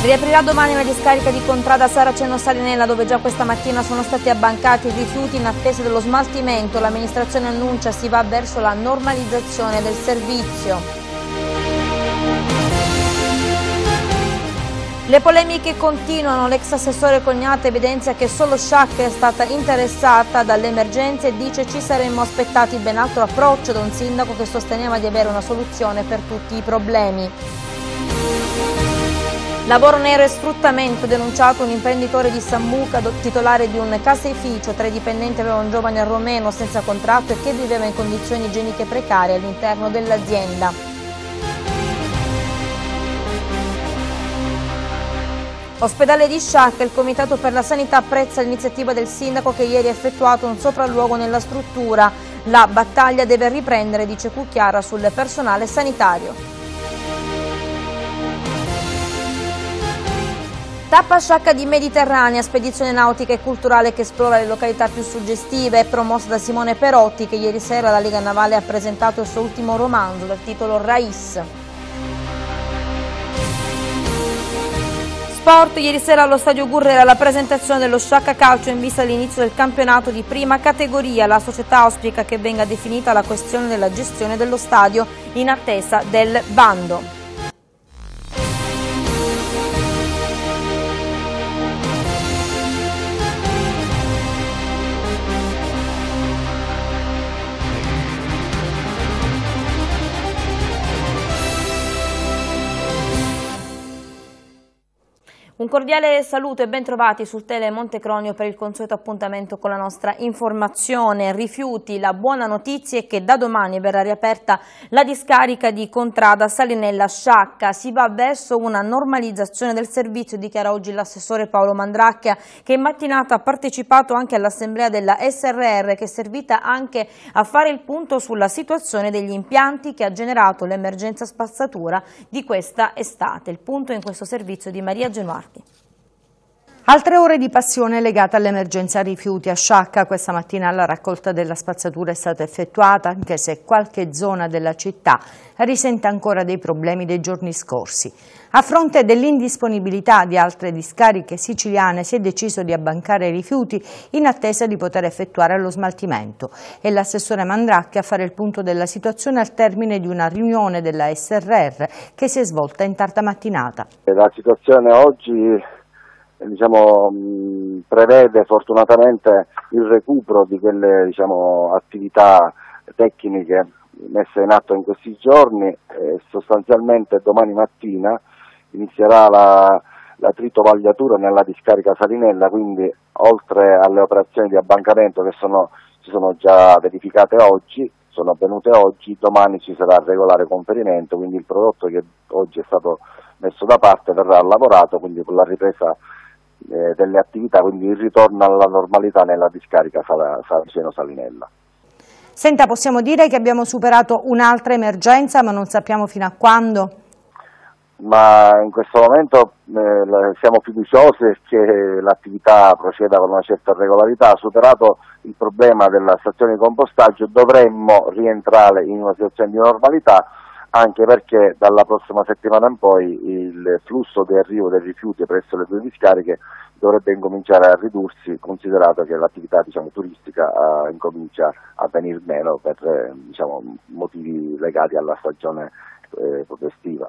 Riaprirà domani la discarica di Contrada Saraceno Salinella dove già questa mattina sono stati abbancati i rifiuti in attesa dello smaltimento. L'amministrazione annuncia si va verso la normalizzazione del servizio. Le polemiche continuano, l'ex assessore Cognata evidenzia che solo Sciacca è stata interessata dall'emergenza e dice ci saremmo aspettati ben altro approccio da un sindaco che sosteneva di avere una soluzione per tutti i problemi. Lavoro nero e sfruttamento denunciato un imprenditore di Sambuca, titolare di un caseificio, tre dipendenti aveva un giovane romeno senza contratto e che viveva in condizioni igieniche precarie all'interno dell'azienda. Ospedale di Sciacca, il Comitato per la Sanità apprezza l'iniziativa del sindaco che ieri ha effettuato un sopralluogo nella struttura. La battaglia deve riprendere, dice Cucchiara, sul personale sanitario. Tappa sciacca di Mediterranea, spedizione nautica e culturale che esplora le località più suggestive, promossa da Simone Perotti che ieri sera alla Lega Navale ha presentato il suo ultimo romanzo dal titolo Raiz. Sport, ieri sera allo stadio Gurrera la presentazione dello sciacca calcio in vista all'inizio del campionato di prima categoria. La società auspica che venga definita la questione della gestione dello stadio in attesa del bando. Un cordiale saluto e ben trovati sul Tele Montecronio per il consueto appuntamento con la nostra informazione. Rifiuti, la buona notizia è che da domani verrà riaperta la discarica di Contrada Salinella Sciacca. Si va verso una normalizzazione del servizio, dichiara oggi l'assessore Paolo Mandracchia, che in mattinata ha partecipato anche all'assemblea della SRR, che è servita anche a fare il punto sulla situazione degli impianti che ha generato l'emergenza spazzatura di questa estate. Il punto in questo servizio di Maria Genoar. правды. Altre ore di passione legate all'emergenza rifiuti a Sciacca. Questa mattina la raccolta della spazzatura è stata effettuata, anche se qualche zona della città risente ancora dei problemi dei giorni scorsi. A fronte dell'indisponibilità di altre discariche siciliane si è deciso di abbancare i rifiuti in attesa di poter effettuare lo smaltimento. È l'assessore Mandracchi a fare il punto della situazione al termine di una riunione della SRR che si è svolta in tarda mattinata. La situazione oggi diciamo, prevede fortunatamente il recupero di quelle diciamo, attività tecniche messe in atto in questi giorni e sostanzialmente domani mattina inizierà la, la tritovagliatura nella discarica Salinella, quindi oltre alle operazioni di abbancamento che sono, si sono già verificate oggi, sono avvenute oggi, domani ci sarà il regolare conferimento, quindi il prodotto che oggi è stato messo da parte verrà lavorato, quindi con la ripresa eh, delle attività, quindi il ritorno alla normalità nella discarica Saraceno Salinella. Senta, possiamo dire che abbiamo superato un'altra emergenza, ma non sappiamo fino a quando? Ma in questo momento eh, siamo fiduciosi che l'attività proceda con una certa regolarità. Superato il problema della stazione di compostaggio dovremmo rientrare in una situazione di normalità anche perché dalla prossima settimana in poi il flusso di arrivo dei rifiuti presso le due discariche dovrebbe incominciare a ridursi, considerato che l'attività diciamo, turistica uh, incomincia a venire meno per eh, diciamo, motivi legati alla stagione eh, estiva.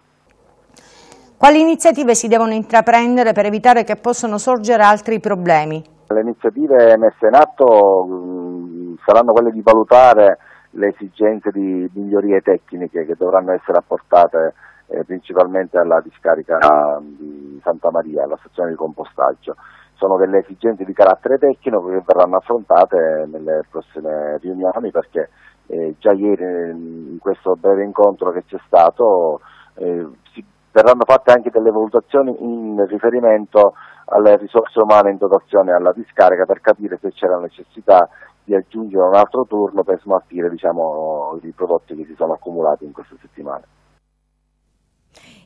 Quali iniziative si devono intraprendere per evitare che possano sorgere altri problemi? Le iniziative messe in atto mh, mm, saranno quelle di valutare le esigenze di migliorie tecniche che dovranno essere apportate eh, principalmente alla discarica ah, di Santa Maria, alla stazione di compostaggio. Sono delle esigenze di carattere tecnico che verranno affrontate nelle prossime riunioni perché eh, già ieri ehm, in questo breve incontro che c'è stato eh, si, verranno fatte anche delle valutazioni in riferimento alle risorse umane in dotazione alla discarica per capire se c'è la necessità di aggiungere un altro turno per smaltire diciamo, i prodotti che si sono accumulati in queste settimane.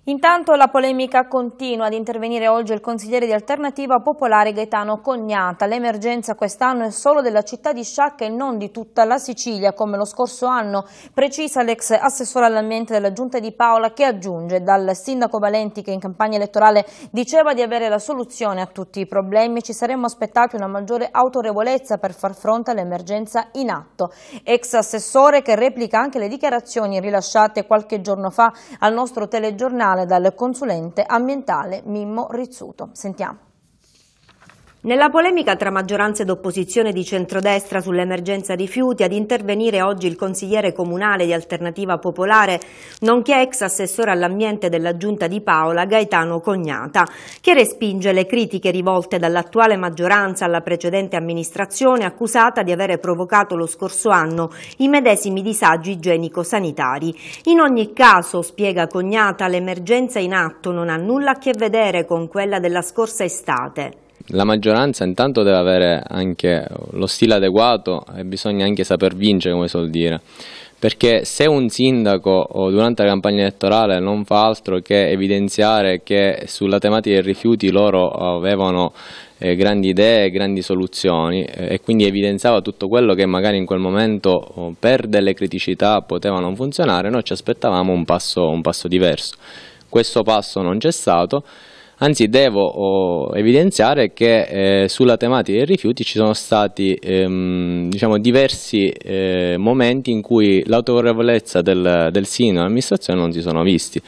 Intanto la polemica continua ad intervenire oggi il consigliere di Alternativa Popolare Gaetano Cognata. L'emergenza quest'anno è solo della città di Sciacca e non di tutta la Sicilia, come lo scorso anno, precisa l'ex assessore all'ambiente della Giunta di Paola che aggiunge dal sindaco Valenti che in campagna elettorale diceva di avere la soluzione a tutti i problemi. Ci saremmo aspettati una maggiore autorevolezza per far fronte all'emergenza in atto. Ex assessore che replica anche le dichiarazioni rilasciate qualche giorno fa al nostro telegiornale dal consulente ambientale Mimmo Rizzuto. Sentiamo. Nella polemica tra maggioranza ed opposizione di centrodestra sull'emergenza rifiuti ad intervenire oggi il consigliere comunale di Alternativa Popolare, nonché ex assessore all'ambiente della giunta di Paola, Gaetano Cognata, che respinge le critiche rivolte dall'attuale maggioranza alla precedente amministrazione accusata di avere provocato lo scorso anno i medesimi disagi igienico-sanitari. In ogni caso, spiega Cognata, l'emergenza in atto non ha nulla a che vedere con quella della scorsa estate la maggioranza intanto deve avere anche lo stile adeguato e bisogna anche saper vincere, come suol dire. Perché se un sindaco durante la campagna elettorale non fa altro che evidenziare che sulla tematica dei rifiuti loro avevano eh, grandi idee, grandi soluzioni eh, e quindi evidenziava tutto quello che magari in quel momento oh, per delle criticità poteva non funzionare, noi ci aspettavamo un passo, un passo diverso. Questo passo non c'è stato Anzi, devo oh, evidenziare che eh, sulla tematica dei rifiuti ci sono stati ehm, diciamo, diversi eh, momenti in cui l'autorevolezza del, del sindaco e dell'amministrazione non si sono visti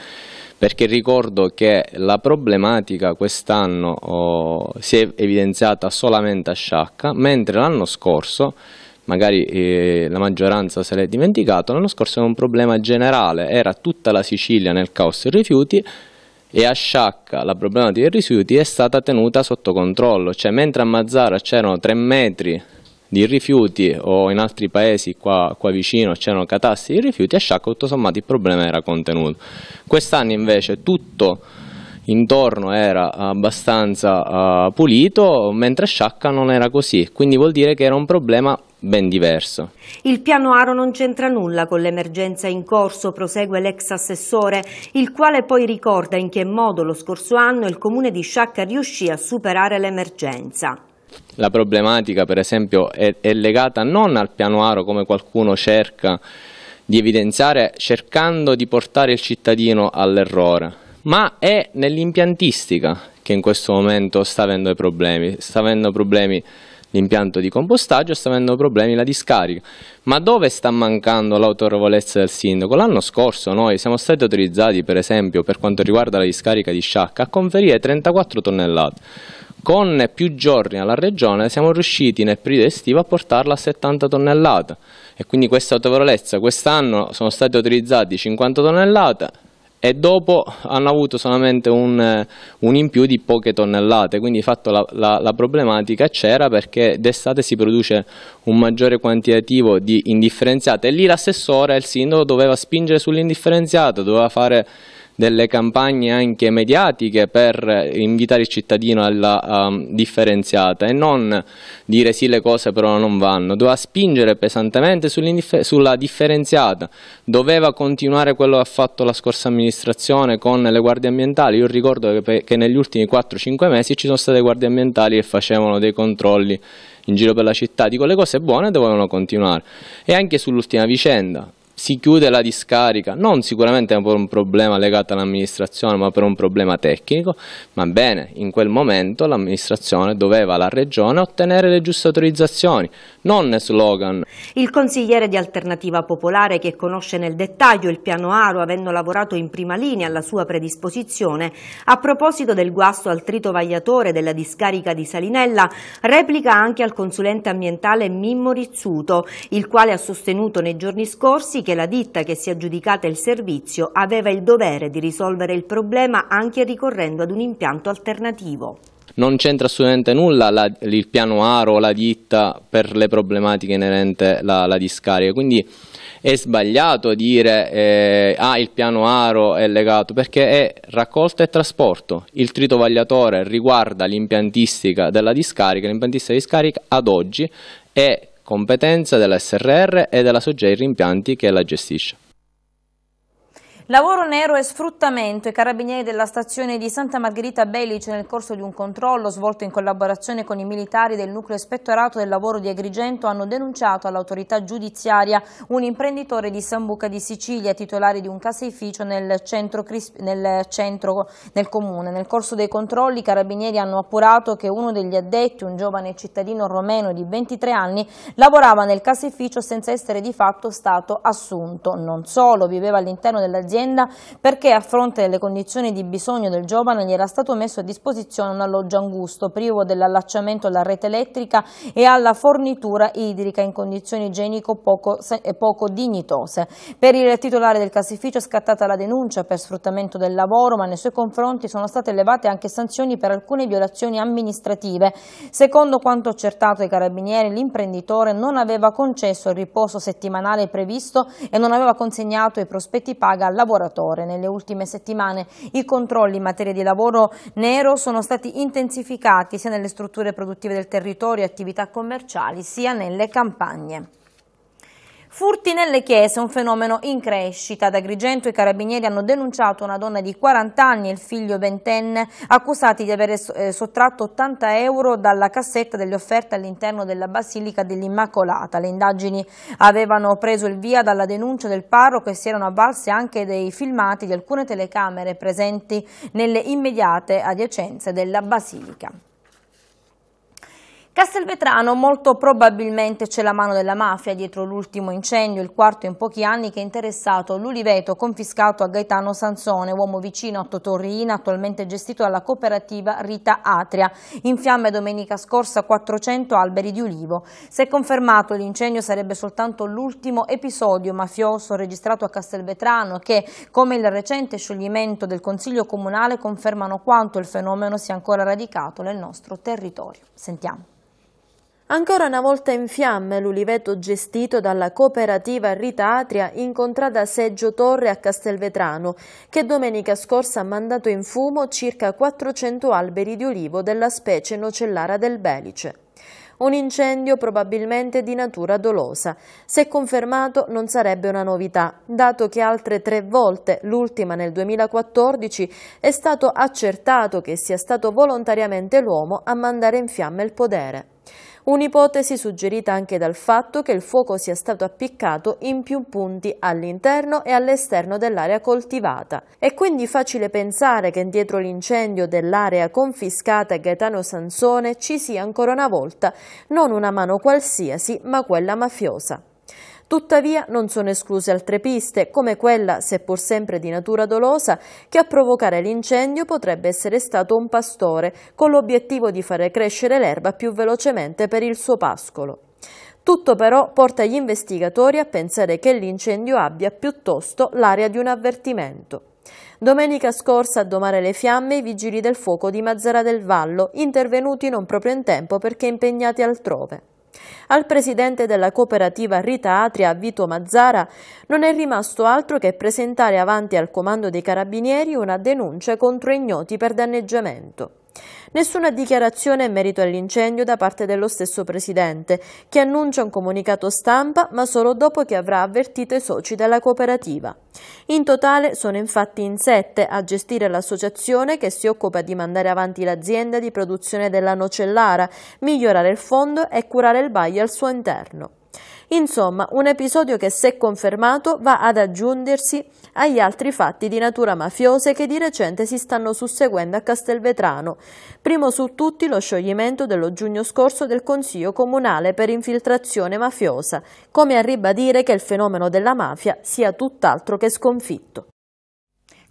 perché ricordo che la problematica quest'anno oh, si è evidenziata solamente a Sciacca, mentre l'anno scorso, magari eh, la maggioranza se l'è dimenticato, l'anno scorso era un problema generale, era tutta la Sicilia nel caos dei rifiuti e a Sciacca la problematica dei rifiuti è stata tenuta sotto controllo, cioè mentre a Mazzara c'erano 3 metri di rifiuti o in altri paesi qua, qua vicino c'erano catassi di rifiuti, a Sciacca tutto sommato il problema era contenuto. Quest'anno invece tutto intorno era abbastanza uh, pulito, mentre a Sciacca non era così, quindi vuol dire che era un problema ben diverso. Il piano Aro non c'entra nulla con l'emergenza in corso, prosegue l'ex assessore, il quale poi ricorda in che modo lo scorso anno il comune di Sciacca riuscì a superare l'emergenza. La problematica per esempio è, è legata non al piano Aro come qualcuno cerca di evidenziare cercando di portare il cittadino all'errore, ma è nell'impiantistica che in questo momento sta avendo problemi, sta avendo problemi l'impianto di compostaggio sta avendo problemi la discarica. Ma dove sta mancando l'autorevolezza del sindaco? L'anno scorso noi siamo stati autorizzati, per esempio, per quanto riguarda la discarica di Sciacca, a conferire 34 tonnellate. Con più giorni alla regione siamo riusciti nel periodo estivo a portarla a 70 tonnellate e quindi questa autorevolezza quest'anno sono state autorizzate 50 tonnellate, e dopo hanno avuto solamente un, eh, un in più di poche tonnellate, quindi fatto la, la, la problematica c'era perché d'estate si produce un maggiore quantitativo di indifferenziate e lì l'assessore il sindaco doveva spingere sull'indifferenziato, doveva fare delle campagne anche mediatiche per eh, invitare il cittadino alla um, differenziata e non dire sì le cose però non vanno, doveva spingere pesantemente sulla differenziata, doveva continuare quello che ha fatto la scorsa amministrazione con le guardie ambientali, io ricordo che, che negli ultimi 4-5 mesi ci sono state guardie ambientali che facevano dei controlli in giro per la città, dico le cose buone dovevano continuare e anche sull'ultima vicenda, si chiude la discarica, non sicuramente per un problema legato all'amministrazione, ma per un problema tecnico, ma bene, in quel momento l'amministrazione doveva, la regione, ottenere le giuste autorizzazioni, non slogan. Il consigliere di Alternativa Popolare che conosce nel dettaglio il piano Aro avendo lavorato in prima linea alla sua predisposizione, a proposito del guasto al trito vagliatore della discarica di Salinella, replica anche al consulente ambientale Mimmo Rizzuto, il quale ha sostenuto nei giorni scorsi che la ditta che si è aggiudicata il servizio aveva il dovere di risolvere il problema anche ricorrendo ad un impianto alternativo non c'entra assolutamente nulla la, il piano aro o la ditta per le problematiche inerente alla discarica, quindi è sbagliato dire eh, ah il piano aro è legato perché è raccolta e trasporto, il tritovagliatore riguarda l'impiantistica della discarica, l'impiantistica di discarica ad oggi è competenza della SRR e della Soggei Rimpianti che la gestisce. Lavoro nero e sfruttamento. I carabinieri della stazione di Santa Margherita Belice nel corso di un controllo svolto in collaborazione con i militari del nucleo ispettorato del lavoro di Agrigento hanno denunciato all'autorità giudiziaria un imprenditore di Sambuca di Sicilia titolare di un caseificio nel centro, nel centro nel comune. Nel corso dei controlli i carabinieri hanno appurato che uno degli addetti, un giovane cittadino romeno di 23 anni, lavorava nel caseificio senza essere di fatto stato assunto. Non solo, viveva all'interno dell'azienda l'azienda perché a fronte delle condizioni di bisogno del giovane gli era stato messo a disposizione un alloggio angusto privo dell'allacciamento alla rete elettrica e alla fornitura idrica in condizioni igienico poco, poco dignitose. Per il titolare del casificio è scattata la denuncia per sfruttamento del lavoro ma nei suoi confronti sono state elevate anche sanzioni per alcune violazioni amministrative. Secondo quanto accertato ai carabinieri l'imprenditore non aveva concesso il riposo settimanale previsto e non aveva consegnato i prospetti paga alla lavoratore. Nelle ultime settimane i controlli in materia di lavoro nero sono stati intensificati sia nelle strutture produttive del territorio, e attività commerciali, sia nelle campagne. Furti nelle chiese, un fenomeno in crescita. Ad Agrigento i carabinieri hanno denunciato una donna di 40 anni e il figlio ventenne accusati di aver eh, sottratto 80 euro dalla cassetta delle offerte all'interno della Basilica dell'Immacolata. Le indagini avevano preso il via dalla denuncia del parroco e si erano avvalse anche dei filmati di alcune telecamere presenti nelle immediate adiacenze della Basilica. Castelvetrano molto probabilmente c'è la mano della mafia dietro l'ultimo incendio, il quarto in pochi anni che ha interessato l'uliveto confiscato a Gaetano Sansone, uomo vicino a Totorrina, attualmente gestito dalla cooperativa Rita Atria. In fiamme domenica scorsa 400 alberi di ulivo. Se confermato l'incendio sarebbe soltanto l'ultimo episodio mafioso registrato a Castelvetrano che, come il recente scioglimento del Consiglio Comunale, confermano quanto il fenomeno sia ancora radicato nel nostro territorio. Sentiamo. Ancora una volta in fiamme l'uliveto gestito dalla cooperativa Rita Atria in contrada Seggio Torre a Castelvetrano, che domenica scorsa ha mandato in fumo circa 400 alberi di ulivo della specie nocellara del Belice. Un incendio probabilmente di natura dolosa. Se confermato non sarebbe una novità, dato che altre tre volte, l'ultima nel 2014, è stato accertato che sia stato volontariamente l'uomo a mandare in fiamme il podere un'ipotesi suggerita anche dal fatto che il fuoco sia stato appiccato in più punti all'interno e all'esterno dell'area coltivata. È quindi facile pensare che dietro l'incendio dell'area confiscata a Gaetano Sansone ci sia ancora una volta non una mano qualsiasi ma quella mafiosa. Tuttavia non sono escluse altre piste, come quella, seppur sempre di natura dolosa, che a provocare l'incendio potrebbe essere stato un pastore, con l'obiettivo di fare crescere l'erba più velocemente per il suo pascolo. Tutto però porta gli investigatori a pensare che l'incendio abbia piuttosto l'area di un avvertimento. Domenica scorsa a domare le fiamme i vigili del fuoco di Mazzara del Vallo, intervenuti non proprio in tempo perché impegnati altrove. Al presidente della cooperativa Rita Atria, Vito Mazzara, non è rimasto altro che presentare avanti al comando dei carabinieri una denuncia contro ignoti per danneggiamento. Nessuna dichiarazione in merito all'incendio da parte dello stesso presidente, che annuncia un comunicato stampa ma solo dopo che avrà avvertito i soci della cooperativa. In totale sono infatti in sette a gestire l'associazione che si occupa di mandare avanti l'azienda di produzione della nocellara, migliorare il fondo e curare il baio al suo interno. Insomma, un episodio che se confermato va ad aggiungersi agli altri fatti di natura mafiosa che di recente si stanno susseguendo a Castelvetrano. Primo su tutti lo scioglimento dello giugno scorso del Consiglio Comunale per infiltrazione mafiosa, come a ribadire che il fenomeno della mafia sia tutt'altro che sconfitto.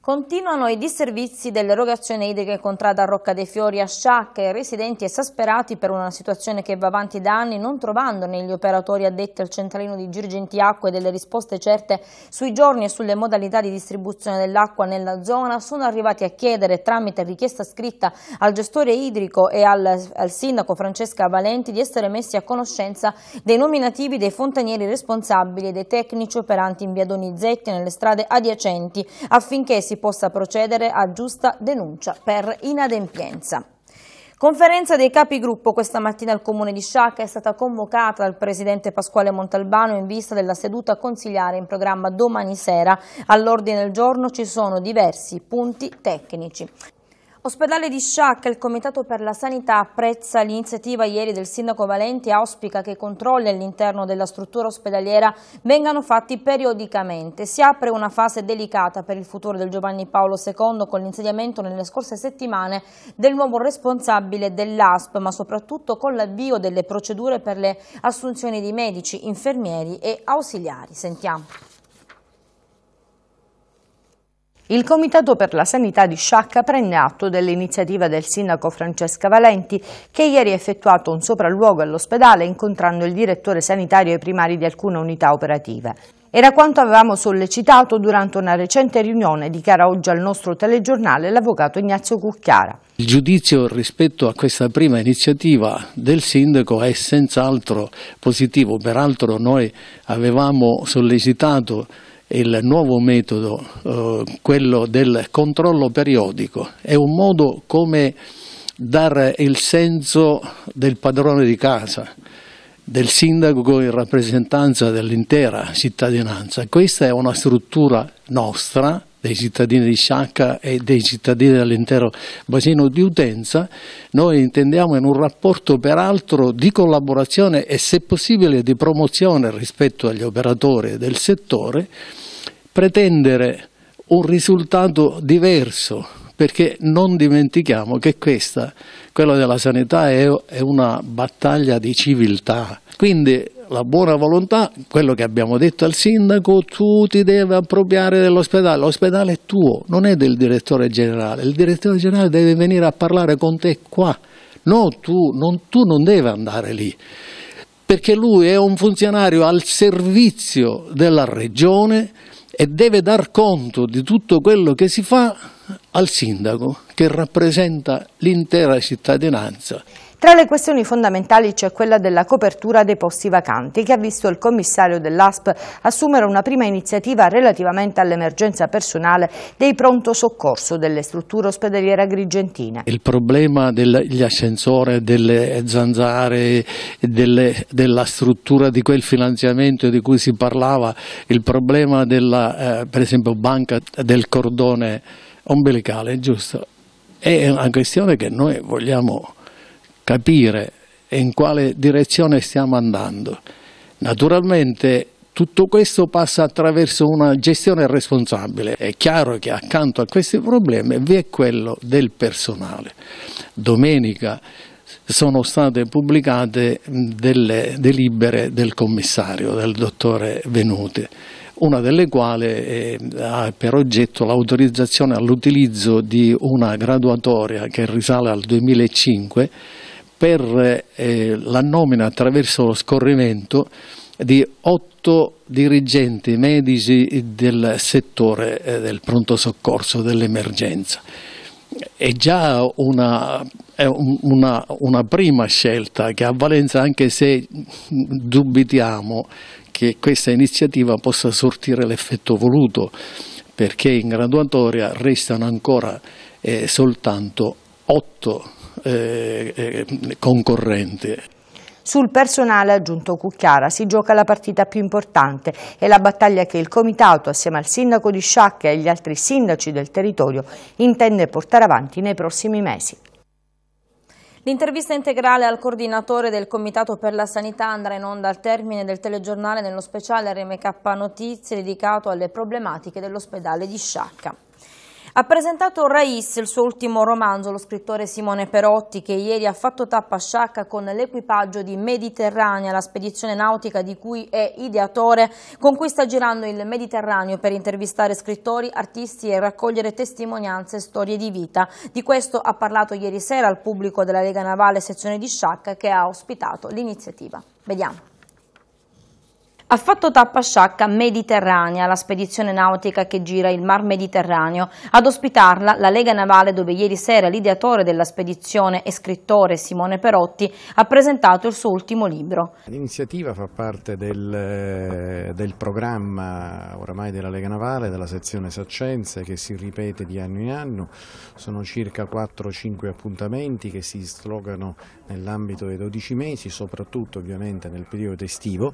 Continuano i disservizi dell'erogazione idrica contrada a Rocca dei Fiori a Sciacca sciacche, residenti esasperati per una situazione che va avanti da anni non trovando negli operatori addetti al centralino di Girgenti Acque delle risposte certe sui giorni e sulle modalità di distribuzione dell'acqua nella zona, sono arrivati a chiedere tramite richiesta scritta al gestore idrico e al, al sindaco Francesca Valenti di essere messi a conoscenza dei nominativi dei fontanieri responsabili e dei tecnici operanti in via Donizetti nelle strade adiacenti affinché si si possa procedere a giusta denuncia per inadempienza. Conferenza dei capigruppo questa mattina al Comune di Sciacca è stata convocata dal Presidente Pasquale Montalbano in vista della seduta consigliare in programma domani sera. All'ordine del giorno ci sono diversi punti tecnici. Ospedale di Sciacca, il Comitato per la Sanità apprezza l'iniziativa ieri del Sindaco Valenti e auspica che i controlli all'interno della struttura ospedaliera vengano fatti periodicamente. Si apre una fase delicata per il futuro del Giovanni Paolo II con l'insediamento nelle scorse settimane del nuovo responsabile dell'ASP, ma soprattutto con l'avvio delle procedure per le assunzioni di medici, infermieri e ausiliari. Sentiamo. Il Comitato per la Sanità di Sciacca prende atto dell'iniziativa del sindaco Francesca Valenti che ieri ha effettuato un sopralluogo all'ospedale incontrando il direttore sanitario e primari di alcune unità operative. Era quanto avevamo sollecitato durante una recente riunione di cara oggi al nostro telegiornale l'avvocato Ignazio Cucchiara. Il giudizio rispetto a questa prima iniziativa del sindaco è senz'altro positivo, peraltro noi avevamo sollecitato il nuovo metodo, eh, quello del controllo periodico, è un modo come dare il senso del padrone di casa, del sindaco in rappresentanza dell'intera cittadinanza. Questa è una struttura nostra, dei cittadini di Sciacca e dei cittadini dell'intero bacino di utenza, noi intendiamo in un rapporto peraltro di collaborazione e se possibile di promozione rispetto agli operatori del settore, pretendere un risultato diverso, perché non dimentichiamo che questa, quella della sanità, è, è una battaglia di civiltà. Quindi la buona volontà, quello che abbiamo detto al sindaco, tu ti devi appropriare dell'ospedale, l'ospedale è tuo, non è del direttore generale, il direttore generale deve venire a parlare con te qua, no tu non, tu non devi andare lì, perché lui è un funzionario al servizio della regione, e deve dar conto di tutto quello che si fa al sindaco che rappresenta l'intera cittadinanza. Tra le questioni fondamentali c'è quella della copertura dei posti vacanti, che ha visto il commissario dell'ASP assumere una prima iniziativa relativamente all'emergenza personale dei pronto soccorso delle strutture ospedaliere agrigentine. Il problema degli ascensori, delle zanzare, delle, della struttura di quel finanziamento di cui si parlava, il problema della eh, per esempio banca del cordone ombelicale, giusto? È una questione che noi vogliamo capire in quale direzione stiamo andando. Naturalmente tutto questo passa attraverso una gestione responsabile. È chiaro che accanto a questi problemi vi è quello del personale. Domenica sono state pubblicate delle delibere del commissario, del dottore Venuti, una delle quali eh, ha per oggetto l'autorizzazione all'utilizzo di una graduatoria che risale al 2005 per eh, la nomina attraverso lo scorrimento di otto dirigenti medici del settore eh, del pronto soccorso dell'emergenza. È già una, è una, una prima scelta che ha valenza anche se dubitiamo che questa iniziativa possa sortire l'effetto voluto perché in graduatoria restano ancora eh, soltanto otto eh, eh, concorrente. Sul personale ha aggiunto Cucchiara si gioca la partita più importante e la battaglia che il Comitato, assieme al sindaco di Sciacca e agli altri sindaci del territorio, intende portare avanti nei prossimi mesi. L'intervista integrale al coordinatore del Comitato per la Sanità andrà in onda al termine del telegiornale nello speciale RMK Notizie dedicato alle problematiche dell'ospedale di Sciacca. Ha presentato Rais, il suo ultimo romanzo, lo scrittore Simone Perotti, che ieri ha fatto tappa a Sciacca con l'equipaggio di Mediterranea, la spedizione nautica di cui è ideatore, con cui sta girando il Mediterraneo per intervistare scrittori, artisti e raccogliere testimonianze e storie di vita. Di questo ha parlato ieri sera al pubblico della Lega Navale sezione di Sciacca che ha ospitato l'iniziativa. Vediamo. Ha fatto tappa sciacca Mediterranea, la spedizione nautica che gira il Mar Mediterraneo. Ad ospitarla la Lega Navale dove ieri sera l'ideatore della spedizione e scrittore Simone Perotti ha presentato il suo ultimo libro. L'iniziativa fa parte del, eh, del, programma oramai della Lega Navale, della sezione Saccenze che si ripete di anno in anno. Sono circa 4-5 appuntamenti che si slogano nell'ambito dei 12 mesi, soprattutto ovviamente nel periodo estivo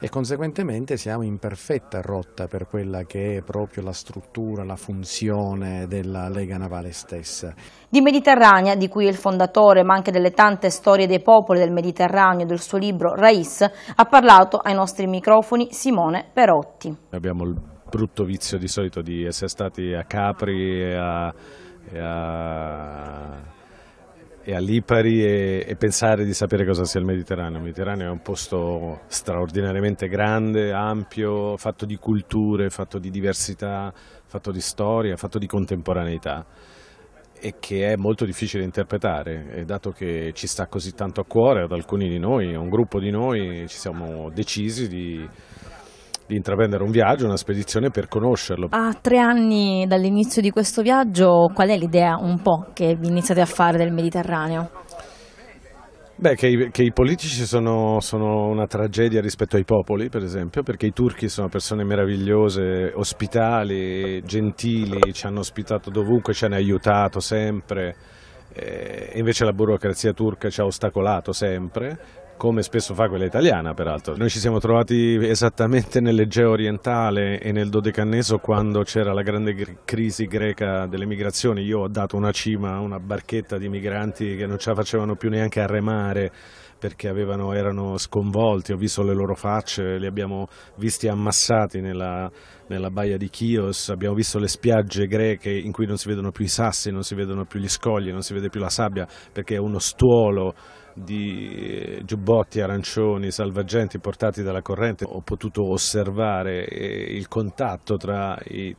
e conseguentemente siamo in perfetta rotta per quella che è proprio la struttura, la funzione della Lega Navale stessa. Di Mediterranea, di cui è il fondatore, ma anche delle tante storie dei popoli del Mediterraneo del suo libro Raiz, ha parlato ai nostri microfoni Simone Perotti. Abbiamo il brutto vizio di solito di essere stati a Capri e a, e a e a Lipari e, e, pensare di sapere cosa sia il Mediterraneo. Il Mediterraneo è un posto straordinariamente grande, ampio, fatto di culture, fatto di diversità, fatto di storia, fatto di contemporaneità e che è molto difficile interpretare e dato che ci sta così tanto a cuore ad alcuni di noi, a un gruppo di noi, ci siamo decisi di di intraprendere un viaggio, una spedizione per conoscerlo. A tre anni dall'inizio di questo viaggio, qual è l'idea un po' che vi iniziate a fare del Mediterraneo? Beh, che i, che i politici sono, sono, una tragedia rispetto ai popoli, per esempio, perché i turchi sono persone meravigliose, ospitali, gentili, ci hanno ospitato dovunque, ci hanno aiutato sempre. Eh, invece la burocrazia turca ci ha ostacolato sempre come spesso fa quella italiana peraltro. Noi ci siamo trovati esattamente nell'Egeo orientale e nel Dodecanneso quando c'era la grande crisi greca delle migrazioni. Io ho dato una cima a una barchetta di migranti che non ce la facevano più neanche a remare perché avevano, erano sconvolti, ho visto le loro facce, li abbiamo visti ammassati nella, nella baia di Chios, abbiamo visto le spiagge greche in cui non si vedono più i sassi, non si vedono più gli scogli, non si vede più la sabbia perché è uno stuolo di eh, giubbotti, arancioni, salvagenti portati dalla corrente, ho potuto osservare eh, il contatto tra i,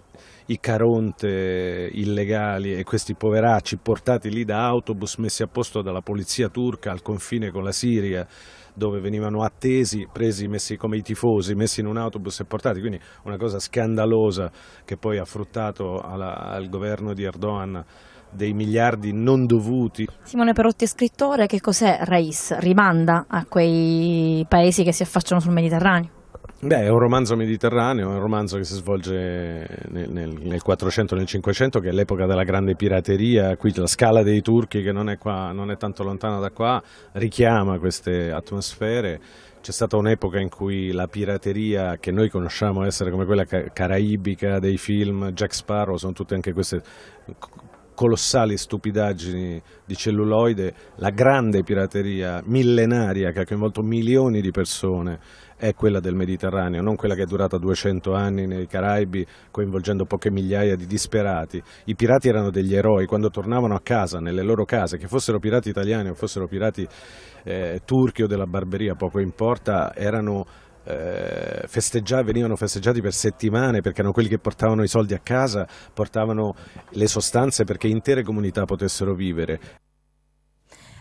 i caronte illegali e questi poveracci portati lì da autobus messi a posto dalla polizia turca al confine con la Siria dove venivano attesi, presi, messi come i tifosi, messi in un autobus e portati, quindi una cosa scandalosa che poi ha fruttato alla, al governo di Erdogan dei miliardi non dovuti. Simone Perotti, scrittore, che cos'è Reis? Rimanda a quei paesi che si affacciano sul Mediterraneo? Beh, è un romanzo mediterraneo, è un romanzo che si svolge nel, 400 nel 500, che è l'epoca della grande pirateria, qui la scala dei turchi che non è, qua, non è tanto lontana da qua, richiama queste atmosfere. C'è stata un'epoca in cui la pirateria che noi conosciamo essere come quella caraibica dei film Jack Sparrow, sono tutte anche queste colossali stupidaggini di celluloide, la grande pirateria millenaria che ha coinvolto milioni di persone è quella del Mediterraneo, non quella che è durata 200 anni nei Caraibi coinvolgendo poche migliaia di disperati. I pirati erano degli eroi, quando tornavano a casa, nelle loro case, che fossero pirati italiani o fossero pirati eh, turchi o della Barberia, poco importa, erano eh, festeggia, venivano festeggiati per settimane perché erano quelli che portavano i soldi a casa, portavano le sostanze perché intere comunità potessero vivere.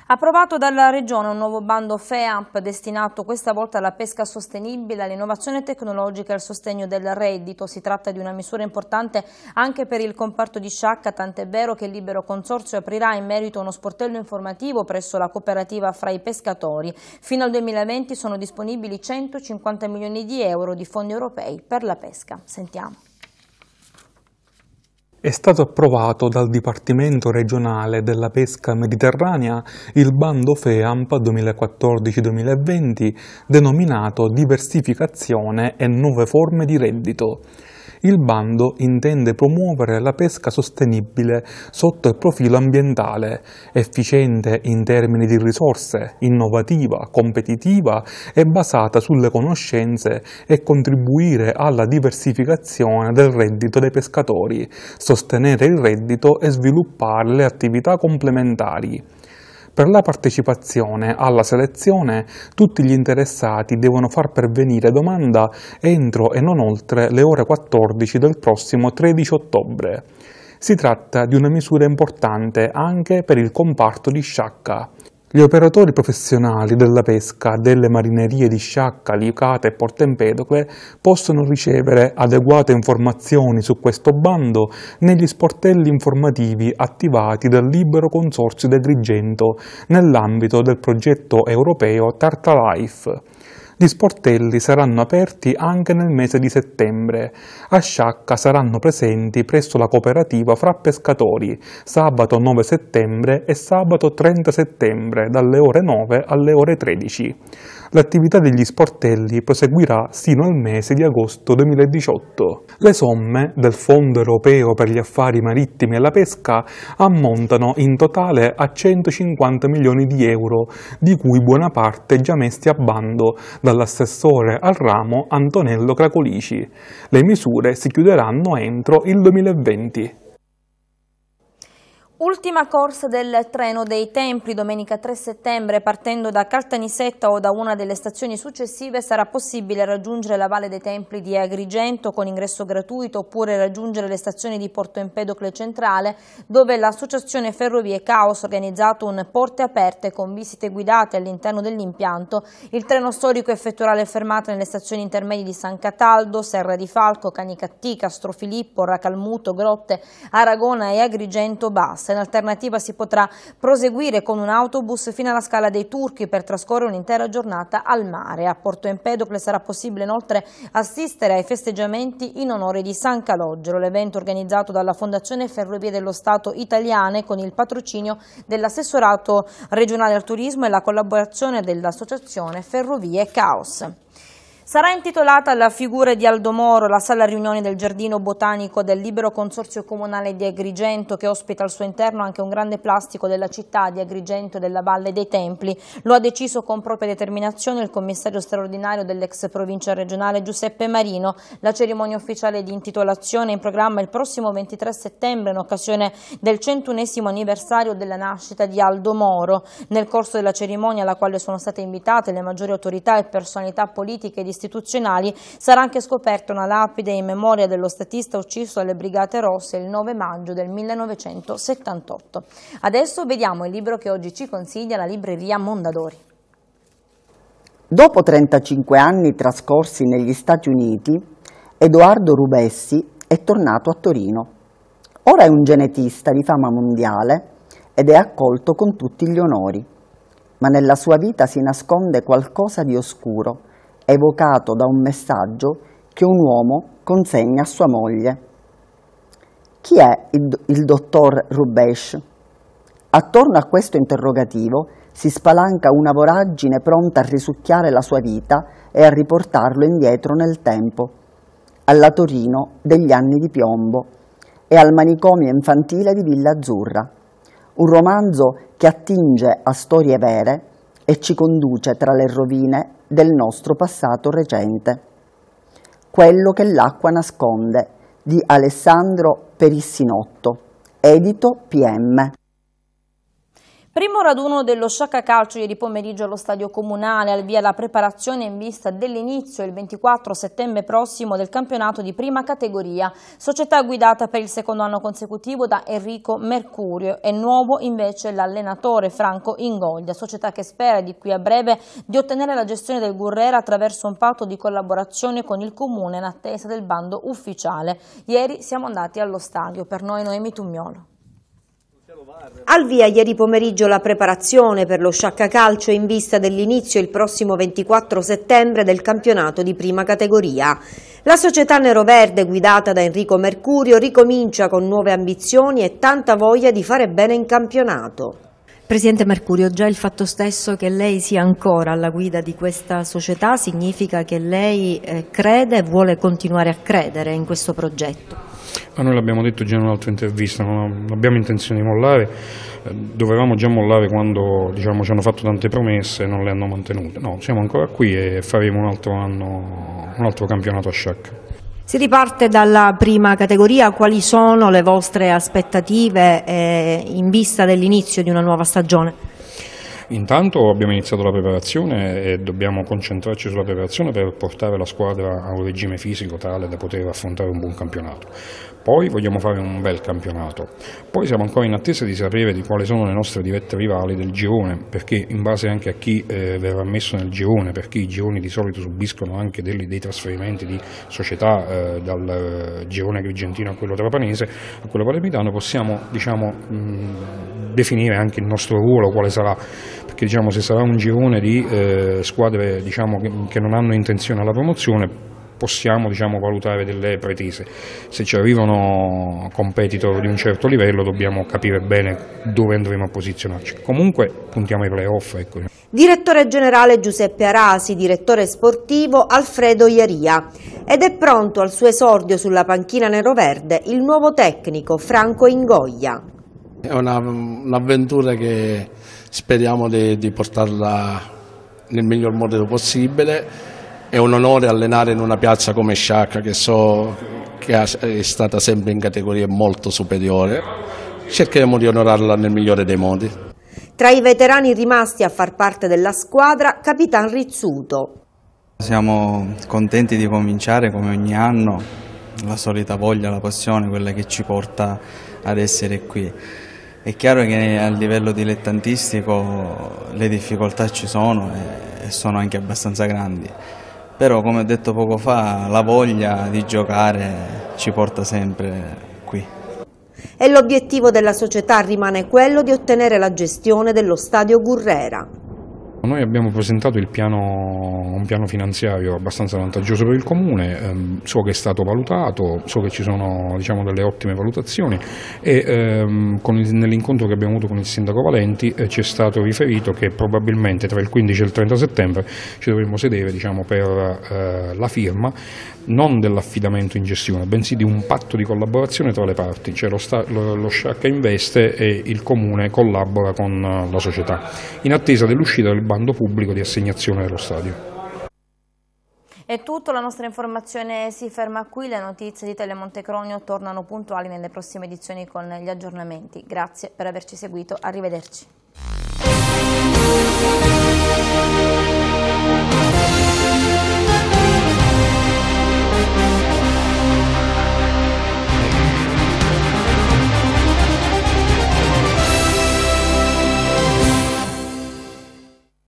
Approvato dalla Regione un nuovo bando FEAMP destinato questa volta alla pesca sostenibile, all'innovazione tecnologica e al sostegno del reddito. Si tratta di una misura importante anche per il comparto di sciacca, tant'è vero che il Libero Consorzio aprirà in merito uno sportello informativo presso la cooperativa fra i pescatori. Fino al 2020 sono disponibili 150 milioni di euro di fondi europei per la pesca. Sentiamo. È stato approvato dal Dipartimento regionale della pesca mediterranea il bando FEAMP 2014-2020 denominato Diversificazione e nuove forme di reddito il bando intende promuovere la pesca sostenibile sotto il profilo ambientale, efficiente in termini di risorse, innovativa, competitiva e basata sulle conoscenze e contribuire alla diversificazione del reddito dei pescatori, sostenere il reddito e sviluppare le attività complementari. Per la partecipazione alla selezione tutti gli interessati devono far pervenire domanda entro e non oltre le ore 14 del prossimo 13 ottobre. Si tratta di una misura importante anche per il comparto di sciacca. Gli operatori professionali della pesca delle marinerie di Sciacca, Liucata e Porto Empedocle possono ricevere adeguate informazioni su questo bando negli sportelli informativi attivati dal Libero Consorzio di Grigento nell'ambito del progetto europeo Tartalife gli sportelli saranno aperti anche nel mese di settembre. A Sciacca saranno presenti presso la cooperativa Fra Pescatori sabato 9 settembre e sabato 30 settembre dalle ore 9 alle ore 13 l'attività degli sportelli proseguirà sino al mese di agosto 2018. Le somme del Fondo europeo per gli affari marittimi e la pesca ammontano in totale a 150 milioni di euro, di cui buona parte già messi a bando dall'assessore al ramo Antonello Cracolici. Le misure si chiuderanno entro il 2020. Ultima corsa del treno dei Templi domenica 3 settembre partendo da Caltanissetta o da una delle stazioni successive sarà possibile raggiungere la Valle dei Templi di Agrigento con ingresso gratuito oppure raggiungere le stazioni di Porto Empedocle Centrale dove l'associazione Ferrovie Caos ha organizzato un porte aperte con visite guidate all'interno dell'impianto. Il treno storico effettuerà le fermate nelle stazioni intermedie di San Cataldo, Serra di Falco, Canicattì, Castrofilippo, Racalmuto, Grotte, Aragona e Agrigento Bassa. In alternativa si potrà proseguire con un autobus fino alla Scala dei Turchi per trascorrere un'intera giornata al mare. A Porto Empedocle sarà possibile inoltre assistere ai festeggiamenti in onore di San Calogero, l'evento organizzato dalla Fondazione Ferrovie dello Stato Italiane con il patrocinio dell'assessorato regionale al turismo e la collaborazione dell'associazione Ferrovie Caos. Sarà intitolata alla figura di Aldo Moro la sala riunioni del Giardino Botanico del Libero Consorzio Comunale di Agrigento che ospita al suo interno anche un grande plastico della città di Agrigento e della Valle dei Templi. Lo ha deciso con propria determinazione il commissario straordinario dell'ex provincia regionale Giuseppe Marino. La cerimonia ufficiale di intitolazione è in programma il prossimo 23 settembre in occasione del 101 anniversario della nascita di Aldo Moro. Nel corso della cerimonia alla quale sono state invitate le maggiori autorità e personalità politiche di istituzionali, sarà anche scoperta una lapide in memoria dello statista ucciso alle Brigate Rosse il 9 maggio del 1978. Adesso vediamo il libro che oggi ci consiglia la libreria Mondadori. Dopo 35 anni trascorsi negli Stati Uniti, Edoardo Rubessi è tornato a Torino. Ora è un genetista di fama mondiale ed è accolto con tutti gli onori, ma nella sua vita si nasconde qualcosa di oscuro, evocato da un messaggio che un uomo consegna a sua moglie. Chi è il, il dottor Rubesh? Attorno a questo interrogativo si spalanca una voragine pronta a risucchiare la sua vita e a riportarlo indietro nel tempo, alla Torino degli anni di piombo e al manicomio infantile di Villa Azzurra. Un romanzo che attinge a storie vere e ci conduce tra le rovine del nostro passato recente. Quello che l'acqua nasconde di Alessandro Perissinotto, edito PM. Primo raduno dello Sciacca Calcio ieri pomeriggio allo stadio comunale, al via la preparazione in vista dell'inizio il 24 settembre prossimo del campionato di prima categoria, società guidata per il secondo anno consecutivo da Enrico Mercurio e nuovo invece l'allenatore Franco Ingoglia, società che spera di qui a breve di ottenere la gestione del Gurrera attraverso un patto di collaborazione con il comune in attesa del bando ufficiale. Ieri siamo andati allo stadio, per noi Noemi Tummiolo. Al via ieri pomeriggio la preparazione per lo sciaccacalcio in vista dell'inizio il prossimo 24 settembre del campionato di prima categoria. La società Neroverde, guidata da Enrico Mercurio, ricomincia con nuove ambizioni e tanta voglia di fare bene in campionato. Presidente Mercurio, già il fatto stesso che lei sia ancora alla guida di questa società significa che lei eh, crede e vuole continuare a credere in questo progetto ma noi l'abbiamo detto già in un'altra intervista, non abbiamo intenzione di mollare, eh, dovevamo già mollare quando diciamo, ci hanno fatto tante promesse e non le hanno mantenute, no, siamo ancora qui e faremo un altro, anno, un altro campionato a sciacca. Si riparte dalla prima categoria, quali sono le vostre aspettative eh, in vista dell'inizio di una nuova stagione? Intanto abbiamo iniziato la preparazione e dobbiamo concentrarci sulla preparazione per portare la squadra a un regime fisico tale da poter affrontare un buon campionato. Poi vogliamo fare un bel campionato. Poi siamo ancora in attesa di sapere di quali sono le nostre dirette rivali del girone, perché in base anche a chi eh, verrà messo nel girone, perché i gironi di solito subiscono anche dei, dei trasferimenti di società eh, dal eh, girone argentino a quello trapanese, a quello palermitano, possiamo diciamo, mh, mm, definire anche il nostro ruolo, quale sarà perché diciamo, se sarà un girone di eh, squadre diciamo, che, che, non hanno intenzione alla promozione possiamo diciamo, valutare delle pretese. Se ci arrivano competitor di un certo livello dobbiamo capire bene dove andremo a posizionarci. Comunque puntiamo ai playoff. Ecco. Direttore generale Giuseppe Arasi, direttore sportivo Alfredo Iaria ed è pronto al suo esordio sulla panchina nero-verde il nuovo tecnico Franco Ingoia. È un'avventura un che Speriamo di, di portarla nel miglior modo possibile. È un onore allenare in una piazza come Sciacca che so che è stata sempre in categorie molto superiore. Cercheremo di onorarla nel migliore dei modi. Tra i veterani rimasti a far parte della squadra, Capitan Rizzuto. Siamo contenti di cominciare come ogni anno, la solita voglia, la passione, quella che ci porta ad essere qui. È chiaro che a livello dilettantistico le difficoltà ci sono e sono anche abbastanza grandi, però come ho detto poco fa la voglia di giocare ci porta sempre qui. E l'obiettivo della società rimane quello di ottenere la gestione dello stadio Gurrera. Noi abbiamo presentato piano, un piano finanziario abbastanza vantaggioso per il Comune, ehm, so che è stato valutato, so che ci sono diciamo, delle ottime valutazioni e ehm, nell'incontro che abbiamo avuto con il Sindaco Valenti eh, ci è stato riferito che probabilmente tra il 15 e il 30 settembre ci dovremmo sedere diciamo, per eh, la firma non dell'affidamento in gestione, bensì di un patto di collaborazione tra le parti, cioè lo, sta, lo, lo Sciacca investe e il Comune collabora con eh, la società, in attesa dell'uscita del banco, bando pubblico di assegnazione dello stadio. È tutto, la nostra informazione si ferma qui, le notizie di Telemonte Cronio tornano puntuali nelle prossime edizioni con gli aggiornamenti. Grazie per averci seguito, arrivederci.